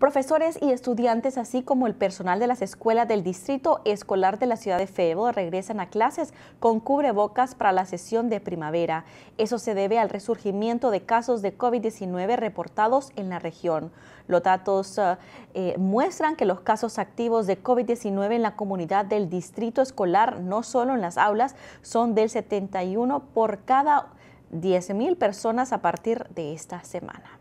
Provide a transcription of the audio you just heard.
Profesores y estudiantes, así como el personal de las escuelas del Distrito Escolar de la Ciudad de Febo, regresan a clases con cubrebocas para la sesión de primavera. Eso se debe al resurgimiento de casos de COVID-19 reportados en la región. Los datos eh, eh, muestran que los casos activos de COVID-19 en la comunidad del Distrito Escolar, no solo en las aulas, son del 71 por cada 10.000 personas a partir de esta semana.